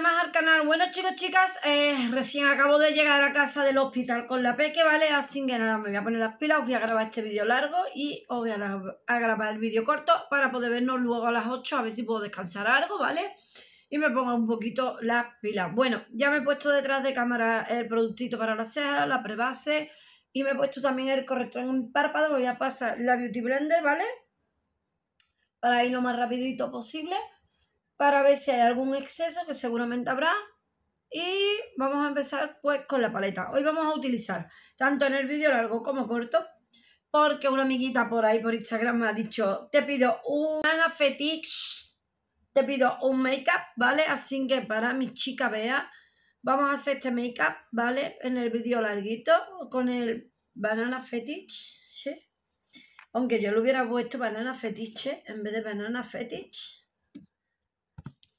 más al canal. Bueno chicos, chicas, eh, recién acabo de llegar a casa del hospital con la peque, ¿vale? Así que nada, me voy a poner las pilas, voy a grabar este vídeo largo y os voy a, grabar el vídeo corto para poder vernos luego a las 8, a ver si puedo descansar algo, ¿vale? Y me pongo un poquito las pilas. Bueno, ya me he puesto detrás de cámara el productito para la ceja, la prebase y me he puesto también el corrector en un párpado, voy a pasar la Beauty Blender, ¿vale? Para ir lo más rapidito posible para ver si hay algún exceso que seguramente habrá. Y vamos a empezar pues con la paleta. Hoy vamos a utilizar tanto en el vídeo largo como corto, porque una amiguita por ahí por Instagram me ha dicho, te pido un fetiche, te pido un make-up, ¿vale? Así que para mi chica vea vamos a hacer este make-up, ¿vale? En el vídeo larguito, con el banana fetiche, ¿sí? Aunque yo le hubiera puesto banana fetiche en vez de banana fetiche.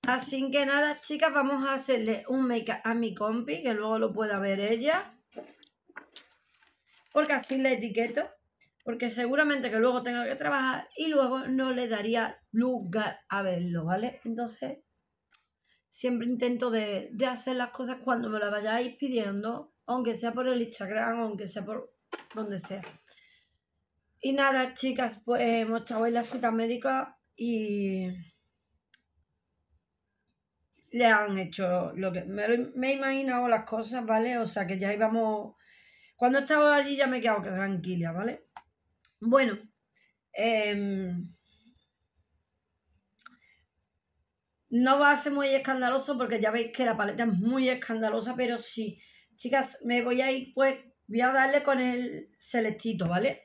Así que nada, chicas, vamos a hacerle un make a mi compi, que luego lo pueda ver ella. Porque así la etiqueto. Porque seguramente que luego tenga que trabajar y luego no le daría lugar a verlo, ¿vale? Entonces, siempre intento de, de hacer las cosas cuando me las vayáis pidiendo, aunque sea por el Instagram, aunque sea por donde sea. Y nada, chicas, pues hemos estado en la cita médica y le han hecho lo que... Me, he imaginado las cosas, ¿vale? O sea, que ya íbamos... Cuando estaba allí ya me he quedado tranquila, ¿vale? Bueno. Em, no va a ser muy escandaloso porque ya veis que la paleta es muy escandalosa, pero sí. Chicas, me voy a ir, pues voy a darle con el selectito, ¿vale?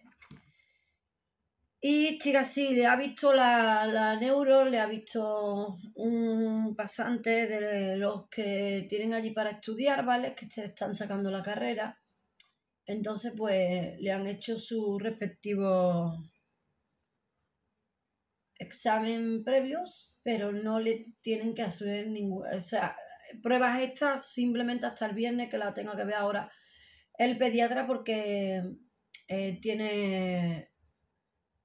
Y chicas, sí, le ha visto la, neuro, le ha visto un pasante de los que tienen allí para estudiar, ¿vale? Que se están sacando la carrera. Entonces, pues le han hecho su respectivo examen previos, pero no le tienen que hacer ningún, o sea, pruebas estas simplemente hasta el viernes que la tenga que ver ahora el pediatra porque eh, tiene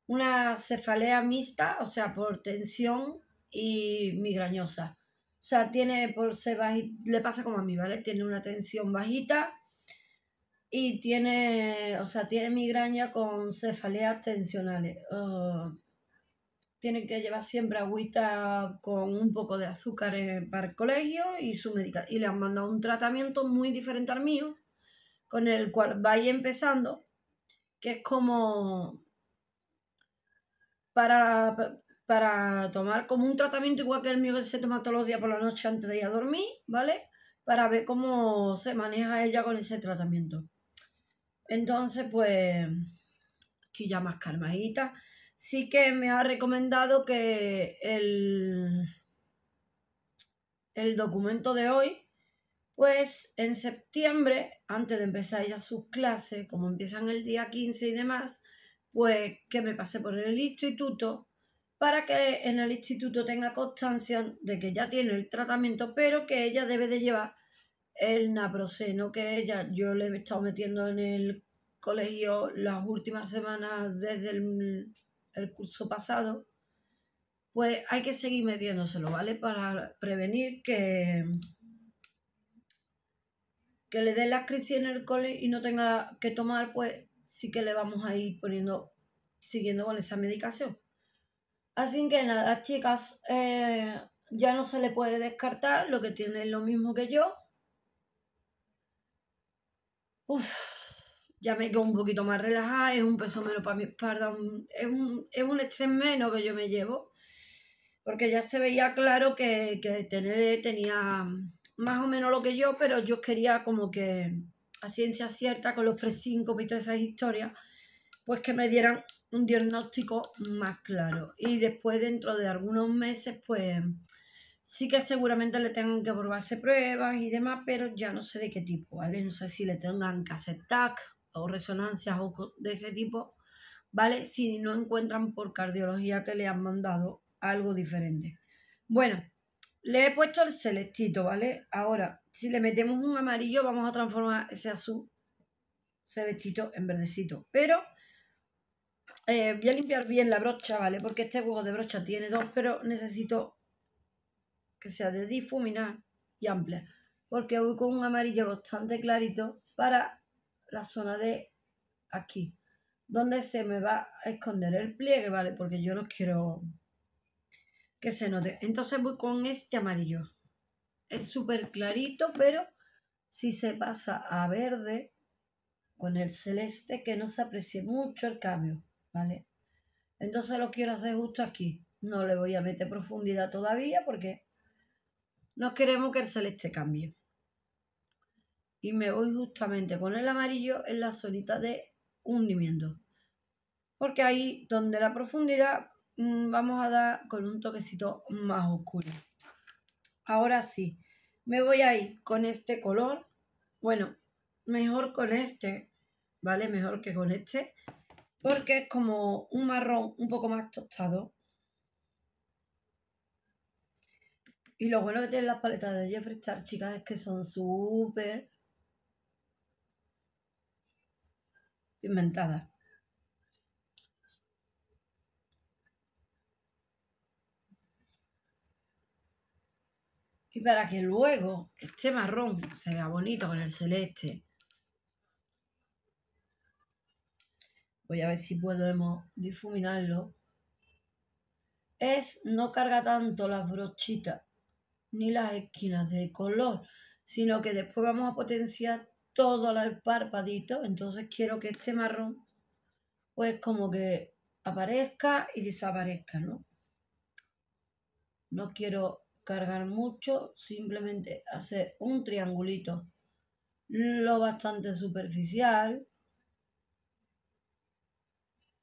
una cefalea mixta, o sea, por tensión y migrañosa. O sea, tiene por se le pasa como a mí, ¿vale? Tiene una tensión bajita y tiene, o sea, tiene migraña con cefaleas tensionales. Ah, tiene que llevar siempre agüita con un poco de azúcar eh, para el colegio y su médica. Y le han mandado un tratamiento muy diferente al mío, con el cual vais empezando, que es como para, para tomar como un tratamiento igual que el mío que se toma todos los días por la noche antes de ir a dormir, ¿vale? Para ver cómo se maneja ella con ese tratamiento. Entonces, pues, aquí ya más calmadita. Sí que me ha recomendado que el, el documento de hoy, pues en septiembre, antes de empezar ya sus clases, como empiezan el día 15 y demás, pues que me pase por el instituto para que en el instituto tenga constancia de que ya tiene el tratamiento, pero que ella debe de llevar el naproxeno que ella, yo le he estado metiendo en el colegio las últimas semanas desde el, curso pasado, pues hay que seguir metiéndoselo, ¿vale? Para prevenir que, que le dé la crisis en el cole y no tenga que tomar pues sí que le vamos a ir poniendo, siguiendo con esa medicación. Así que nada, chicas, eh, ya no se le puede descartar, lo que tiene lo mismo que yo. Uf, ya me quedo un poquito más relajada, es un peso menos para mi espalda, es, un, es estrés menos que yo me llevo, porque ya se veía claro que, que tener, tenía más o menos lo que yo, pero yo quería como que ciencia cierta, con los pre y todas esas historias, pues que me dieran un diagnóstico más claro. Y después, dentro de algunos meses, pues sí que seguramente le tengan que probarse pruebas y demás, pero ya no sé de qué tipo, ¿vale? No sé si le tengan hacer TAC o resonancias o de ese tipo, ¿vale? Si no encuentran por cardiología que le han mandado algo diferente. Bueno, le he puesto el selectito, ¿vale? Ahora, si le metemos un amarillo vamos a transformar ese azul celestito en verdecito. Pero eh, voy a limpiar bien la brocha, ¿vale? Porque este juego de brocha tiene dos, pero necesito que sea de difuminar y amplia. Porque voy con un amarillo bastante clarito para la zona de aquí. Donde se me va a esconder el pliegue, ¿vale? Porque yo no quiero que se note. Entonces voy con este amarillo es súper clarito, pero si se pasa a verde con el celeste, que no se aprecie mucho el cambio, ¿vale? Entonces lo quiero hacer justo aquí. No le voy a meter profundidad todavía porque no queremos que el celeste cambie. Y me voy justamente con el amarillo en la zonita de hundimiento. Porque ahí donde la profundidad mm, vamos a dar con un toquecito más oscuro. Ahora sí, me voy a ir con este color. Bueno, mejor con este, ¿vale? Mejor que con este, porque es como un marrón un poco más tostado. Y lo bueno de tienen las paletas de Jeffree Star, chicas, es que son súper pigmentadas. para que luego este marrón se vea bonito con el celeste. Voy a ver si podemos difuminarlo. Es no carga tanto las brochitas ni las esquinas de color, sino que después vamos a potenciar todo el parpadito. Entonces quiero que este marrón pues como que aparezca y desaparezca, ¿no? No quiero cargar mucho, simplemente hacer un triangulito lo bastante superficial,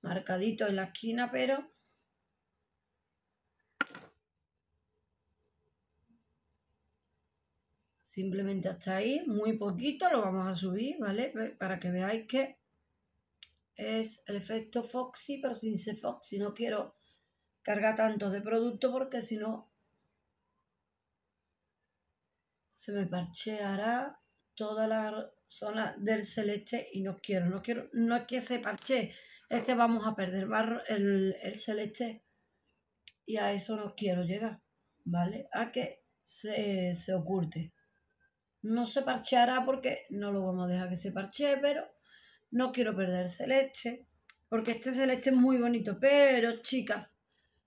marcadito en la esquina, pero simplemente hasta ahí, muy poquito, lo vamos a subir, ¿vale? Para que veáis que es el efecto Foxy, pero sin ser Foxy, no quiero cargar tanto de producto porque si no se me parcheará toda la zona del celeste y no quiero, no quiero, no es que se parche, es que vamos a perder el, el celeste y a eso no quiero llegar, ¿vale? A que se, oculte. No se parcheará porque no lo vamos a dejar que se parche, pero no quiero perder celeste, porque este celeste es muy bonito, pero chicas,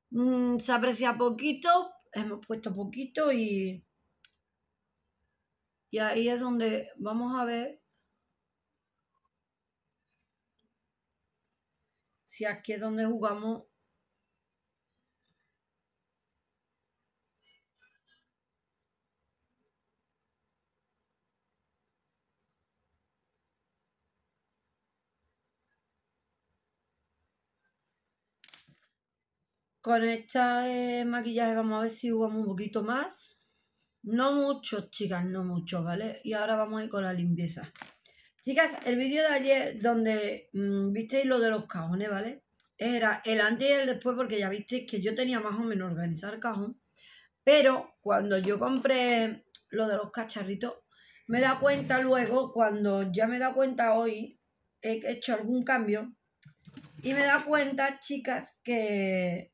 mm, se aprecia poquito, hemos puesto poquito y y ahí es donde vamos a ver si aquí es donde jugamos Con este maquillaje vamos a ver si jugamos un poquito más. No muchos, chicas, no mucho, ¿vale? Y ahora vamos a ir con la limpieza. Chicas, el vídeo de ayer donde mm, visteis lo de los cajones, ¿vale? Era el antes y el después porque ya visteis que yo tenía más o menos organizado el cajón. Pero cuando yo compré lo de los cacharritos, me da cuenta luego, cuando ya me da cuenta hoy, he hecho algún cambio. Y me da cuenta, chicas, que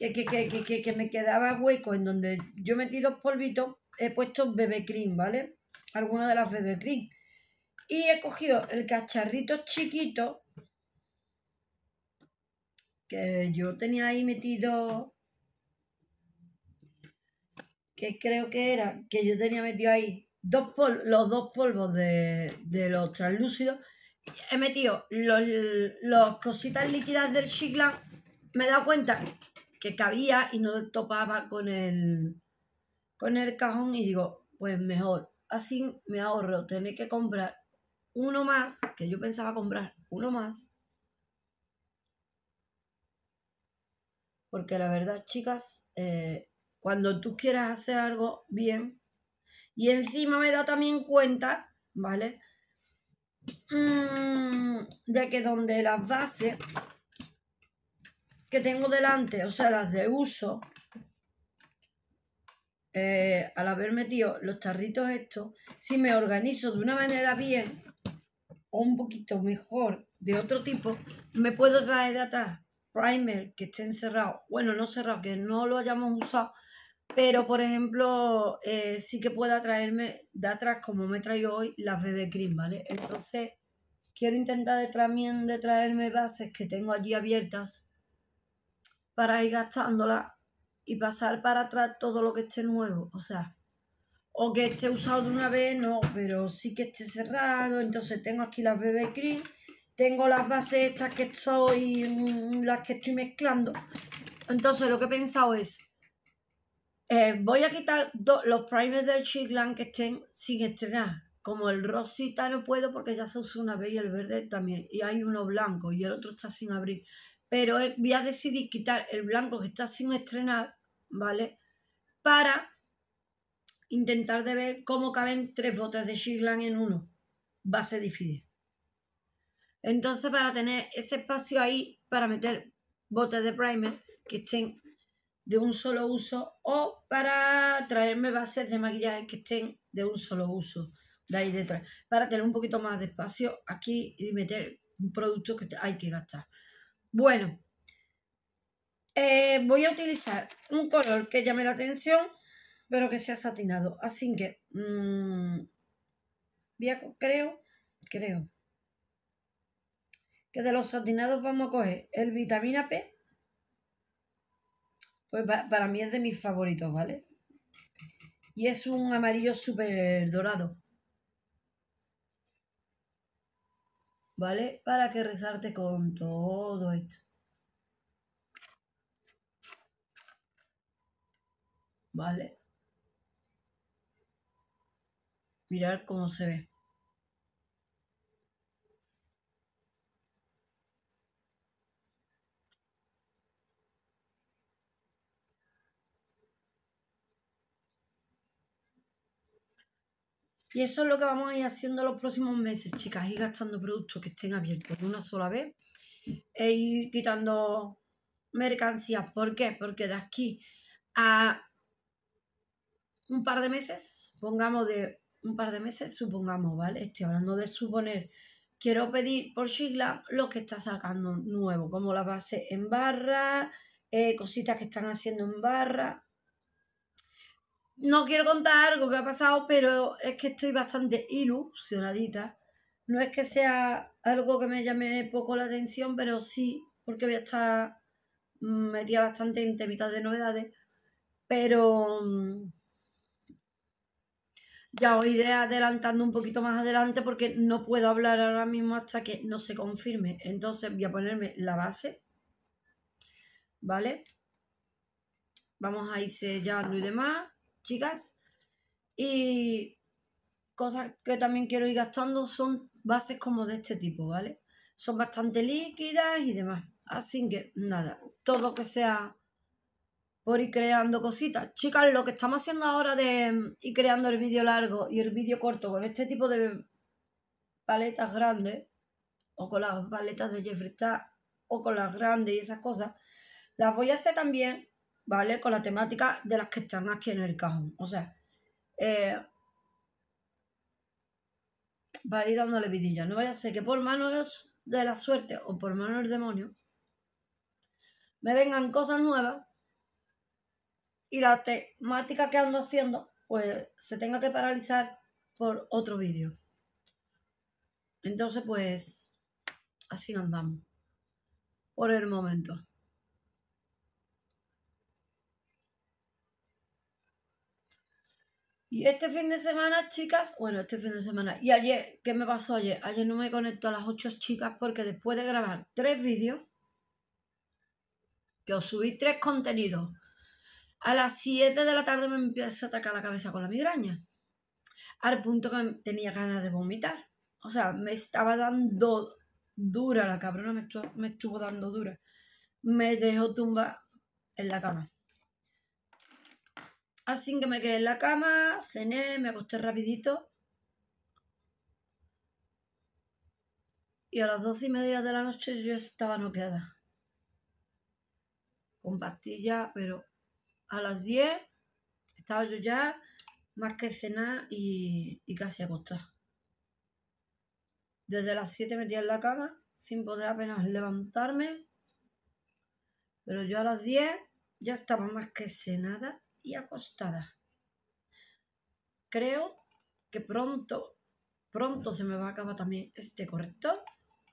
que, me quedaba hueco en donde yo metí dos polvitos, he puesto bebé cream, ¿vale? Alguna de las bebé cream. Y he cogido el cacharrito chiquito que yo tenía ahí metido, que creo que era, que yo tenía metido ahí dos los dos polvos de, los translúcidos. He metido las cositas líquidas del chicla. Me he dado cuenta que cabía y no topaba con el, con el cajón y digo, pues mejor, así me ahorro tener que comprar uno más, que yo pensaba comprar uno más. Porque la verdad, chicas, eh, cuando tú quieras hacer algo bien, y encima me da también cuenta, ¿vale? Mm, de que donde las bases que tengo delante, o sea, las de uso, eh, al haber metido los tarritos estos, si me organizo de una manera bien o un poquito mejor de otro tipo, me puedo traer de atrás primer que esté encerrado. bueno, no cerrado, que no lo hayamos usado, pero por ejemplo, eh, sí que pueda traerme de atrás, como me traigo hoy, las BB Cream, ¿vale? Entonces, quiero intentar de, también de traerme bases que tengo allí abiertas para ir gastándola y pasar para atrás todo lo que esté nuevo, o sea, o que esté usado de una vez, no, pero sí que esté cerrado, entonces tengo aquí las BB Cream, tengo las bases estas que soy, mm, las que estoy mezclando, entonces lo que he pensado es, eh, voy a quitar los primers del Chiclan que estén sin estrenar, como el rosita no puedo porque ya se usó una vez y el verde también, y hay uno blanco y el otro está sin abrir, pero voy a decidir quitar el blanco que está sin estrenar, ¿vale? Para intentar de ver cómo caben tres botas de Shiglan en uno. Va a ser difícil. Entonces, para tener ese espacio ahí, para meter botes de primer que estén de un solo uso o para traerme bases de maquillaje que estén de un solo uso de ahí detrás, para tener un poquito más de espacio aquí y meter un producto que hay que gastar. Bueno, eh, voy a utilizar un color que llame la atención, pero que sea satinado. Así que, mm, creo, creo, que de los satinados vamos a coger el vitamina P. Pues para mí es de mis favoritos, ¿vale? Y es un amarillo súper dorado. ¿vale? Para que rezarte con todo esto. ¿Vale? Mirar cómo se ve. Y eso es lo que vamos a ir haciendo los próximos meses, chicas, ir gastando productos que estén abiertos una sola vez e ir quitando mercancías. ¿Por qué? Porque de aquí a un par de meses, pongamos de un par de meses, supongamos, ¿vale? Estoy hablando de suponer. Quiero pedir por sigla lo que está sacando nuevo, como la base en barra, eh, cositas que están haciendo en barra, no quiero contar algo que ha pasado, pero es que estoy bastante ilusionadita. No es que sea algo que me llame poco la atención, pero sí, porque voy a estar mm, metida bastante en temitas de novedades. Pero mm, ya os iré adelantando un poquito más adelante porque no puedo hablar ahora mismo hasta que no se confirme. Entonces voy a ponerme la base. ¿Vale? Vamos a ir sellando y demás chicas. Y cosas que también quiero ir gastando son bases como de este tipo, ¿vale? Son bastante líquidas y demás. Así que nada, todo lo que sea por ir creando cositas. Chicas, lo que estamos haciendo ahora de ir creando el vídeo largo y el vídeo corto con este tipo de paletas grandes, o con las paletas de Jeffree Star, o con las grandes y esas cosas, las voy a hacer también ¿vale? Con la temática de las que están aquí en el cajón. O sea, eh, va a ir dándole vidilla. No vaya a ser que por manos de la suerte o por manos del demonio me vengan cosas nuevas y la temática que ando haciendo pues se tenga que paralizar por otro vídeo. Entonces pues así andamos por el momento. Y este fin de semana, chicas, bueno, este fin de semana, y ayer, ¿qué me pasó ayer? Ayer no me conecto a las 8 chicas porque después de grabar tres vídeos, que os subí tres contenidos, a las 7 de la tarde me empieza a atacar la cabeza con la migraña, al punto que tenía ganas de vomitar. O sea, me estaba dando dura la cabrona, me estuvo, me estuvo dando dura. Me dejó tumba en la cama. Sin que me quedé en la cama, cené, me acosté rapidito. Y a las doce y media de la noche yo estaba noqueada. Con pastillas, pero a las diez estaba yo ya más que cenada y, casi acostada. Desde las siete metí en la cama sin poder apenas levantarme. Pero yo a las 10 ya estaba más que cenada y acostada. Creo que pronto, pronto se me va a acabar también este corrector.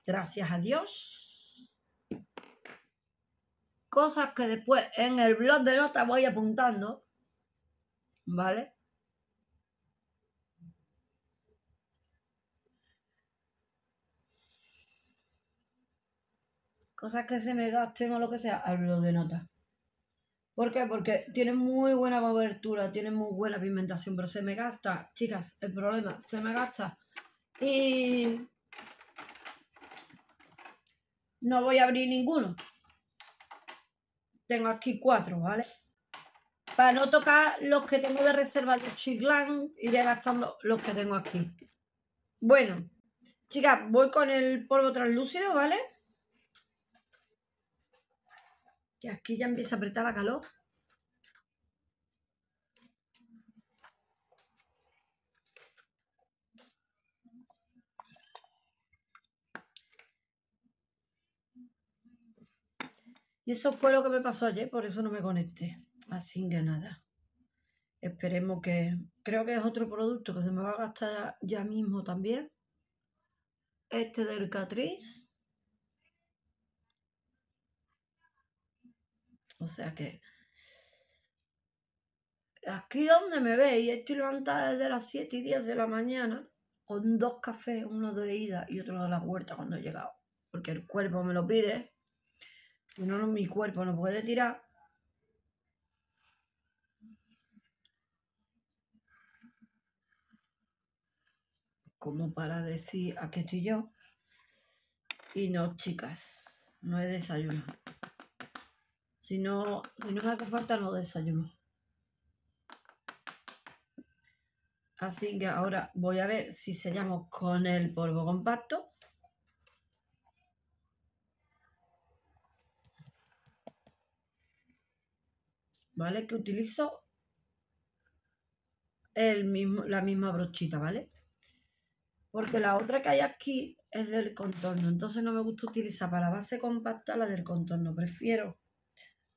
Gracias a Dios. Cosas que después en el blog de notas voy apuntando. ¿Vale? Cosas que se me gasten o lo que sea, al blog de notas. ¿Por qué? Porque tiene muy buena cobertura, tiene muy buena pigmentación, pero se me gasta, chicas, el problema, se me gasta. Y no voy a abrir ninguno. Tengo aquí cuatro, ¿vale? Para no tocar los que tengo de reserva de Chiclán, iré gastando los que tengo aquí. Bueno, chicas, voy con el polvo translúcido, ¿vale? Que aquí ya empieza a apretar a calor. Y eso fue lo que me pasó ayer, por eso no me conecté. Así que nada. Esperemos que... Creo que es otro producto que se me va a gastar ya mismo también. Este del Catriz. O sea que aquí donde me veis, estoy levantada desde las 7 y 10 de la mañana con dos cafés, uno de ida y otro de la huerta cuando he llegado, porque el cuerpo me lo pide, y no, mi cuerpo no puede tirar. Como para decir aquí estoy yo. Y no, chicas, no he desayunado. Si no, si no me hace falta, no desayuno. Así que ahora voy a ver si sellamos con el polvo compacto. ¿Vale? Que utilizo el mismo, la misma brochita, ¿vale? Porque la otra que hay aquí es del contorno, entonces no me gusta utilizar para la base compacta la del contorno, prefiero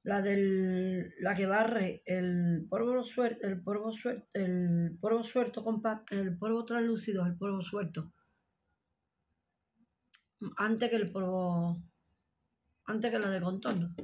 la del la que barre el polvo suelto, el polvo suelto, el polvo suelto compacto, el polvo translúcido, el polvo suelto. Antes que el polvo antes que la de contorno.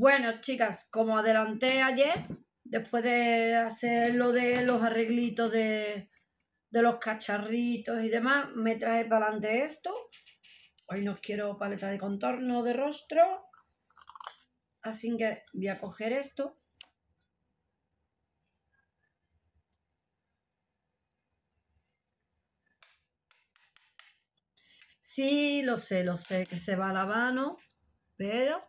Bueno, chicas, como adelanté ayer, después de hacer lo de los arreglitos de, los cacharritos y demás, me trae para adelante esto. Hoy no quiero paleta de contorno de rostro, así que voy a coger esto. Sí, lo sé, lo sé, que se va a la mano, pero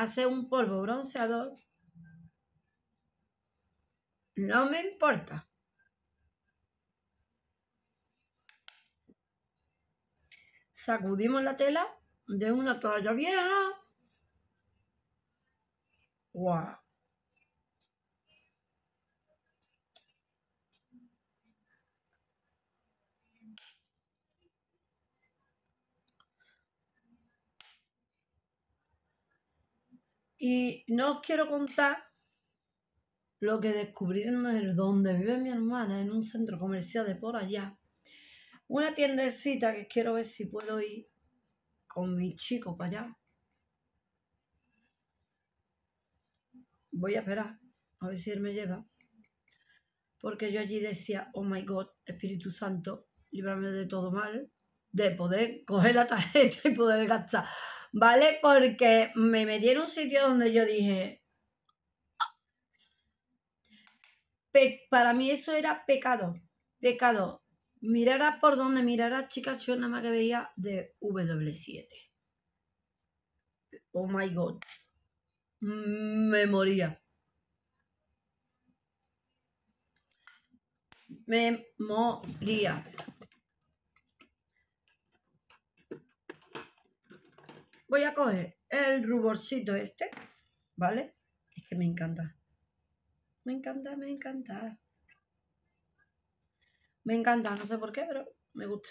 Hace un polvo bronceador, no me importa. Sacudimos la tela de una toalla vieja. ¡Wow! Y no os quiero contar lo que descubrí en el donde vive mi hermana, en un centro comercial de por allá. Una tiendecita que quiero ver si puedo ir con mi chico para allá. Voy a esperar, a ver si él me lleva. Porque yo allí decía, oh my God, Espíritu Santo, líbrame de todo mal, de poder coger la tarjeta y poder gastar. ¿vale? Porque me metí en un sitio donde yo dije, para mí eso era pecado, pecado. Mirara por donde mirara, chicas, yo nada más que veía de W7. Oh my god. Me moría. Me moría. Voy a coger el ruborcito este, ¿vale? Es que me encanta. Me encanta, me encanta. Me encanta, no sé por qué, pero me gusta.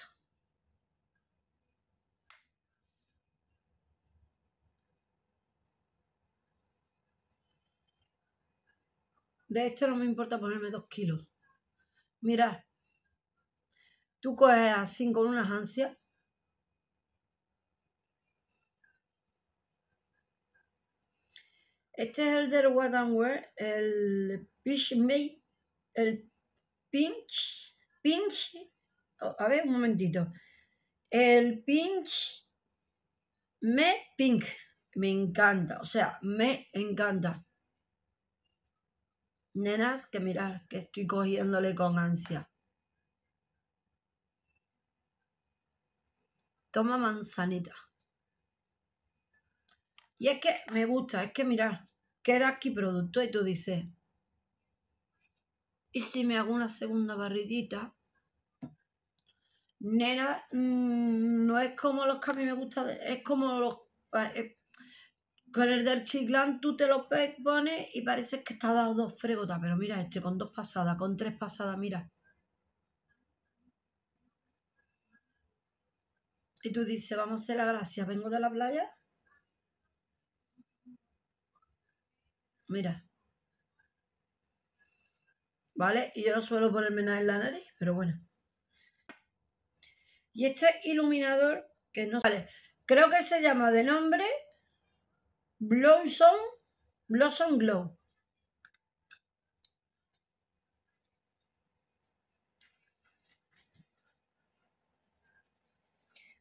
De este no me importa ponerme dos kilos. Mirad, tú coges así con unas ansias Este es el del What and Where, el Pinch el Pinch, Pinch, oh, a ver un momentito, el Pinch Me Pink, me encanta, o sea, me encanta. Nenas, que mirar, que estoy cogiéndole con ansia. Toma manzanita. Y es que me gusta, es que mira, queda aquí producto y tú dices, ¿y si me hago una segunda barridita? Nena, mm, no es como los que a mí me gusta, es como los... Eh, eh, con el del chiclán tú te lo pones y parece que está dado dos fregotas, pero mira este con dos pasadas, con tres pasadas, mira. Y tú dices, vamos a hacer la gracia, vengo de la playa Mira. ¿Vale? Y yo no suelo ponerme nada en la nariz, pero bueno. Y este iluminador, que no vale, creo que se llama de nombre Blossom, Blossom Glow.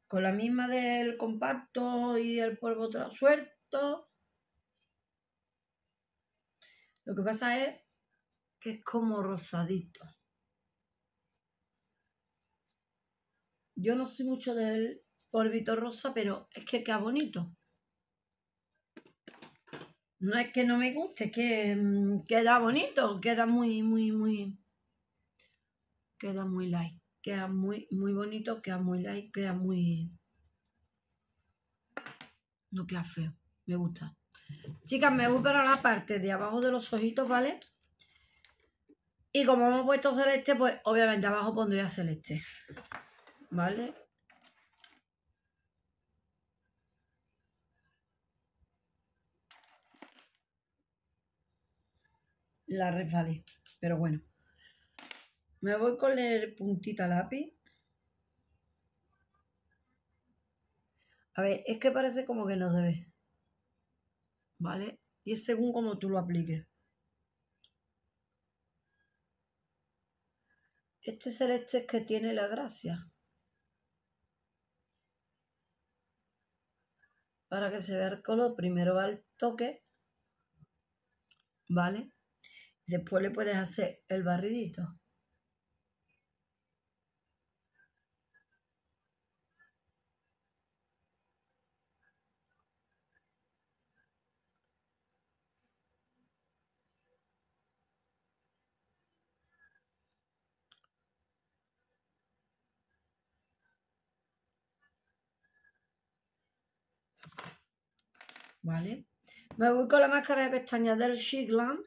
Con la misma del compacto y el polvo suelto. Lo que pasa es que es como rosadito. Yo no soy mucho del polvito rosa, pero es que queda bonito. No es que no me guste, es que mm, queda bonito, queda muy, muy, muy, queda muy light, queda muy, muy bonito, queda muy light, queda muy, no queda feo, me gusta. Chicas, me voy para la parte de abajo de los ojitos, ¿vale? Y como hemos puesto celeste, pues obviamente abajo pondría celeste. ¿Vale? La refalé, pero bueno. Me voy con el puntita lápiz. A ver, es que parece como que no se ve. ¿vale? Y es según cómo tú lo apliques. Este celeste es este que tiene la gracia. Para que se vea el color, primero va el toque, ¿vale? Después le puedes hacer el barridito. ¿vale? Me voy con la máscara de pestañas del Shiglam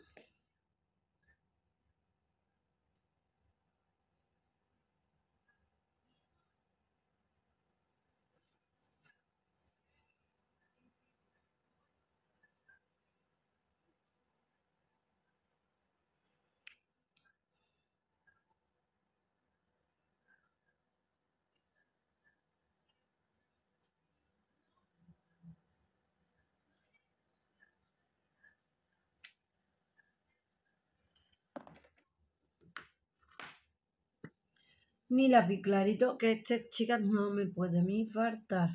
mi lápiz clarito, que estas chicas no me puede faltar.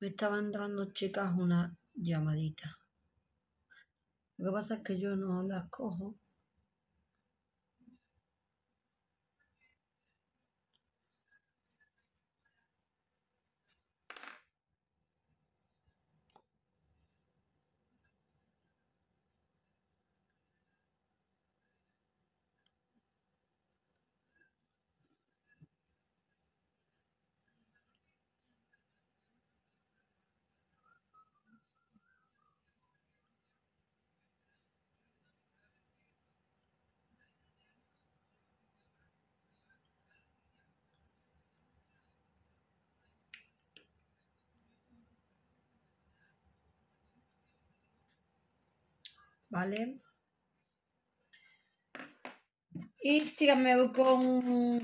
Me estaban entrando, chicas, una llamadita. Lo que pasa es que yo no las cojo. ¿vale? Y chicas, me voy con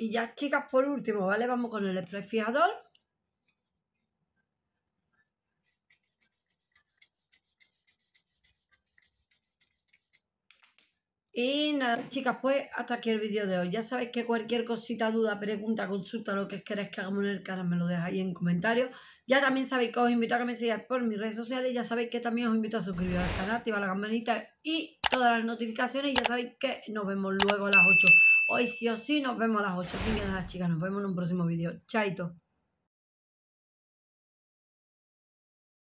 Y ya, chicas, por último, ¿vale? Vamos con el spray Y nada, chicas, pues hasta aquí el vídeo de hoy. Ya sabéis que cualquier cosita, duda, pregunta, consulta, lo que queráis que hagamos en el canal, me lo dejáis en comentarios. Ya también sabéis que os invito a que me sigáis por mis redes sociales. Ya sabéis que también os invito a suscribiros al canal, activar la campanita y todas las notificaciones. Y ya sabéis que nos vemos luego a las 8. Hoy sí o sí nos vemos a las 8. Así que chicas, nos vemos en un próximo video. Chaito.